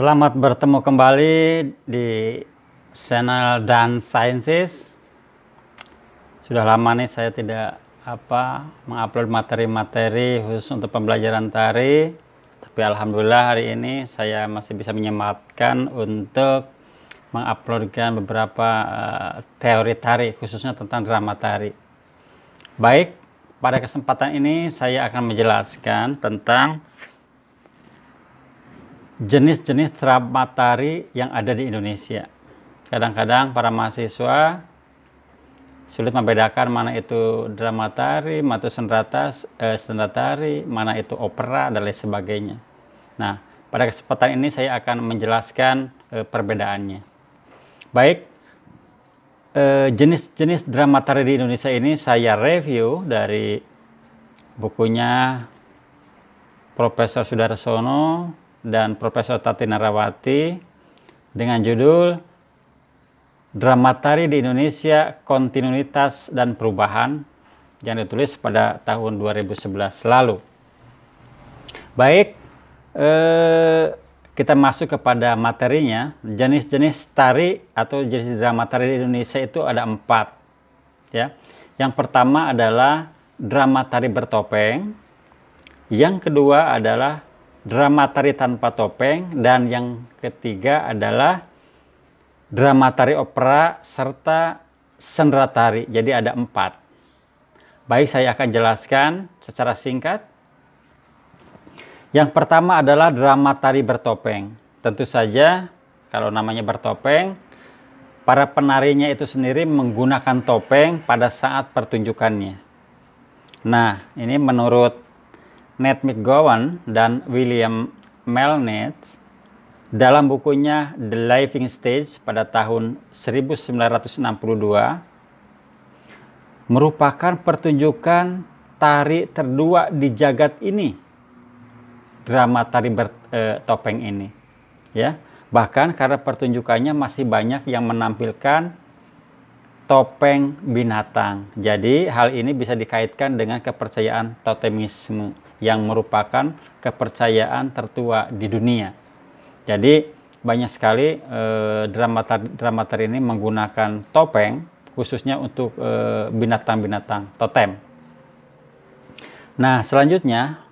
Selamat bertemu kembali di channel dan sciences. Sudah lama nih saya tidak apa mengupload materi-materi khusus untuk pembelajaran tari. Tapi alhamdulillah hari ini saya masih bisa menyematkan untuk menguploadkan beberapa uh, teori tari khususnya tentang drama tari. Baik, pada kesempatan ini saya akan menjelaskan tentang jenis-jenis terap matahari yang ada di Indonesia. Kadang-kadang para mahasiswa sulit membedakan mana itu dramatari, matahari, mana itu senratari, eh, mana itu opera, dan lain sebagainya. Nah, pada kesempatan ini saya akan menjelaskan eh, perbedaannya. Baik, eh, jenis-jenis eh, drama matahari di Indonesia ini saya review dari bukunya Profesor Sudarsono dan Profesor Tati Narawati dengan judul Dramatari di Indonesia Kontinuitas dan Perubahan yang ditulis pada tahun 2011 lalu. Baik, eh, kita masuk kepada materinya. Jenis-jenis tari atau jenis dramatari di Indonesia itu ada empat. Ya, yang pertama adalah drama tari bertopeng. Yang kedua adalah drama tari tanpa topeng dan yang ketiga adalah drama tari opera serta sendera tari. Jadi ada empat. Baik, saya akan jelaskan secara singkat. Yang pertama adalah drama tari bertopeng. Tentu saja kalau namanya bertopeng, para penarinya itu sendiri menggunakan topeng pada saat pertunjukannya. Nah, ini menurut Ned McGowan dan William Melnitz dalam bukunya The Living Stage pada tahun 1962 merupakan pertunjukan tari terdua di jagat ini drama tari bertopeng eh, ini ya bahkan karena pertunjukannya masih banyak yang menampilkan topeng binatang. Jadi hal ini bisa dikaitkan dengan kepercayaan totemisme yang merupakan kepercayaan tertua di dunia. Jadi banyak sekali eh, ini menggunakan topeng khususnya untuk eh, binatang-binatang eh, totem. Nah, selanjutnya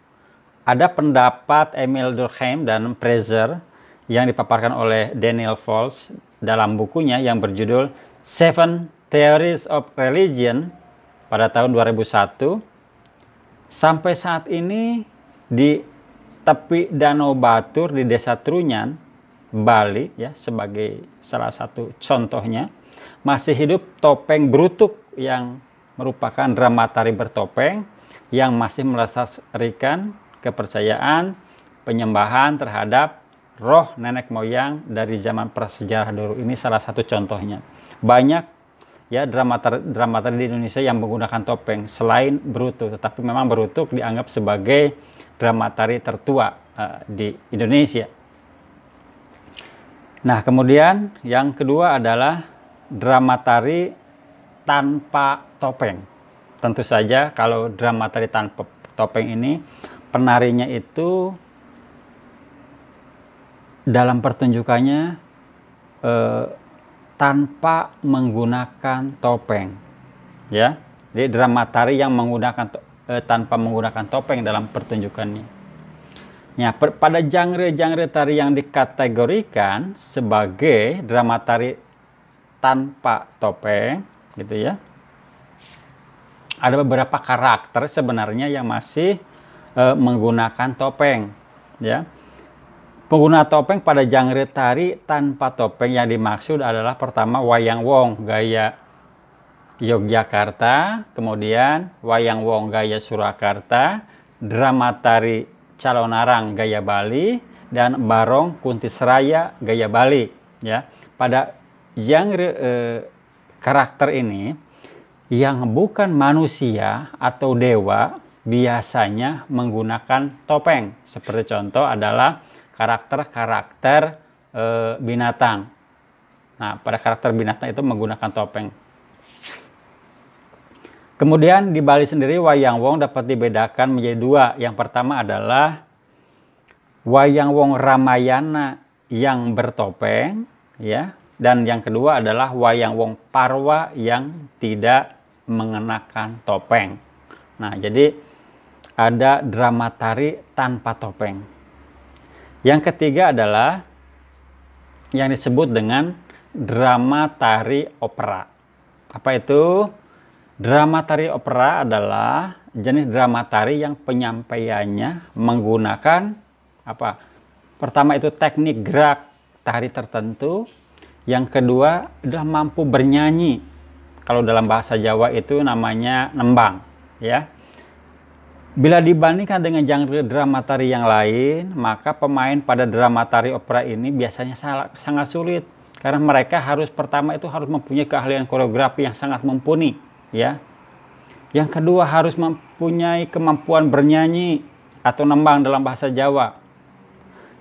ada pendapat Emil Durkheim dan Prezer yang dipaparkan oleh Daniel Falls dalam bukunya yang berjudul Seven Theories of Religion pada tahun 2001 sampai saat ini di tepi Danau Batur di Desa Trunyan, Bali ya sebagai salah satu contohnya masih hidup topeng brutuk yang merupakan ramatari bertopeng yang masih melestarikan kepercayaan penyembahan terhadap roh nenek moyang dari zaman prasejarah dulu ini salah satu contohnya. Banyak ya drama dramaturg di Indonesia yang menggunakan topeng selain Bruto tetapi memang Bruto dianggap sebagai dramatari tertua uh, di Indonesia. Nah, kemudian yang kedua adalah dramatari tanpa topeng. Tentu saja kalau dramatari tanpa topeng ini penarinya itu dalam pertunjukannya eh, tanpa menggunakan topeng. Ya. Jadi drama tari yang menggunakan eh, tanpa menggunakan topeng dalam pertunjukannya. Ya, per, pada genre-genre tari yang dikategorikan sebagai drama tari tanpa topeng, gitu ya. Ada beberapa karakter sebenarnya yang masih eh, menggunakan topeng, ya. Pengguna topeng pada jangret tari tanpa topeng yang dimaksud adalah pertama wayang wong gaya Yogyakarta, kemudian wayang wong gaya Surakarta, drama tari Calonarang gaya Bali, dan barong Kuntisraya gaya Bali. Ya, pada jangre e, eh, karakter ini yang bukan manusia atau dewa biasanya menggunakan topeng. Seperti contoh adalah karakter-karakter e, binatang. Nah, pada karakter binatang itu menggunakan topeng. Kemudian di Bali sendiri wayang wong dapat dibedakan menjadi dua. Yang pertama adalah wayang wong Ramayana yang bertopeng, ya. Dan yang kedua adalah wayang wong Parwa yang tidak mengenakan topeng. Nah, jadi ada drama tari tanpa topeng. Yang ketiga adalah yang disebut dengan drama tari opera. Apa itu? Drama tari opera adalah jenis drama tari yang penyampaiannya menggunakan apa? Pertama itu teknik gerak tari tertentu, yang kedua adalah mampu bernyanyi. Kalau dalam bahasa Jawa itu namanya nembang, ya. Bila dibandingkan dengan genre drama tari yang lain, maka pemain pada drama tari opera ini biasanya sangat sulit karena mereka harus pertama itu harus mempunyai keahlian koreografi yang sangat mumpuni, ya. Yang kedua harus mempunyai kemampuan bernyanyi atau nembang dalam bahasa Jawa.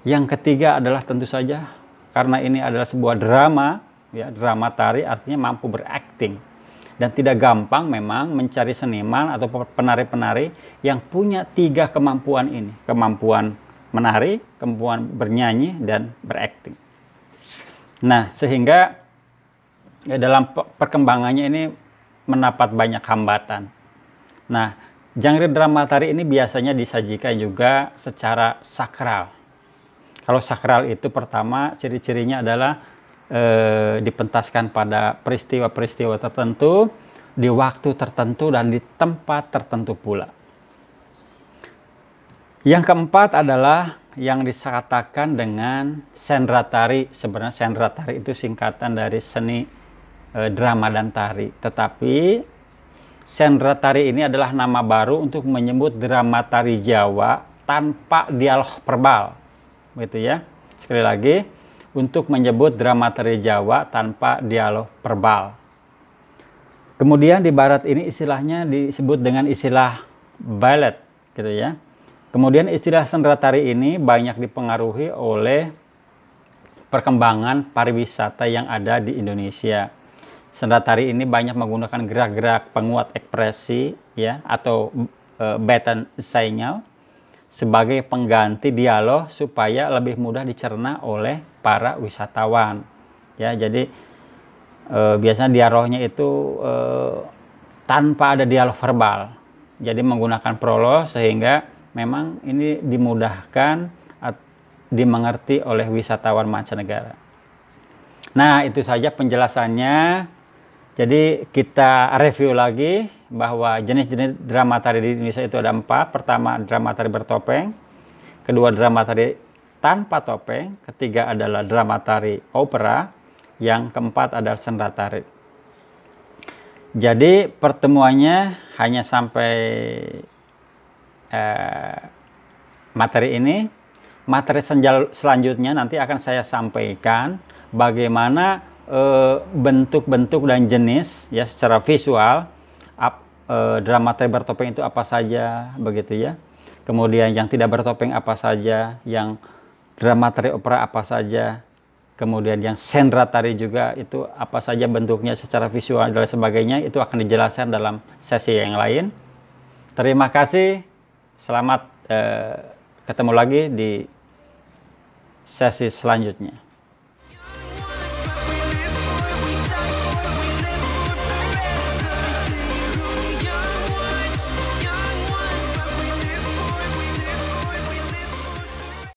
Yang ketiga adalah tentu saja karena ini adalah sebuah drama, ya, drama tari artinya mampu berakting dan tidak gampang memang mencari seniman atau penari-penari yang punya tiga kemampuan ini. Kemampuan menari, kemampuan bernyanyi, dan berakting. Nah, sehingga ya dalam perkembangannya ini mendapat banyak hambatan. Nah, genre drama tari ini biasanya disajikan juga secara sakral. Kalau sakral itu pertama ciri-cirinya adalah eh, dipentaskan pada peristiwa-peristiwa tertentu, di waktu tertentu, dan di tempat tertentu pula. Yang keempat adalah yang disatakan dengan sendra tari. Sebenarnya sendra tari itu singkatan dari seni e, drama dan tari. Tetapi sendra tari ini adalah nama baru untuk menyebut drama tari Jawa tanpa dialog verbal. Begitu ya. Sekali lagi, untuk menyebut drama tari Jawa tanpa dialog verbal. Kemudian di barat ini istilahnya disebut dengan istilah ballet gitu ya. Kemudian istilah sendera tari ini banyak dipengaruhi oleh perkembangan pariwisata yang ada di Indonesia. Sendera tari ini banyak menggunakan gerak-gerak penguat ekspresi ya atau uh, e, baton signal sebagai pengganti dialog supaya lebih mudah dicerna oleh para wisatawan. Ya, jadi e, biasanya dialognya itu e, tanpa ada dialog verbal. Jadi menggunakan prolog sehingga memang ini dimudahkan dimengerti oleh wisatawan mancanegara. Nah, itu saja penjelasannya. Jadi kita review lagi bahwa jenis-jenis drama tari di Indonesia itu ada empat. Pertama drama tari bertopeng, kedua drama tari tanpa topeng, ketiga adalah drama tari opera, yang keempat adalah sendera tari. Jadi pertemuannya hanya sampai eh, materi ini. Materi senjal, selanjutnya nanti akan saya sampaikan bagaimana Eh, bentuk-bentuk dan jenis ya secara visual ap, e, drama tari bertopeng itu apa saja begitu ya kemudian yang tidak bertopeng apa saja yang drama tari opera apa saja kemudian yang sendra tari juga itu apa saja bentuknya secara visual dan sebagainya itu akan dijelaskan dalam sesi yang lain terima kasih selamat e, ketemu lagi di sesi selanjutnya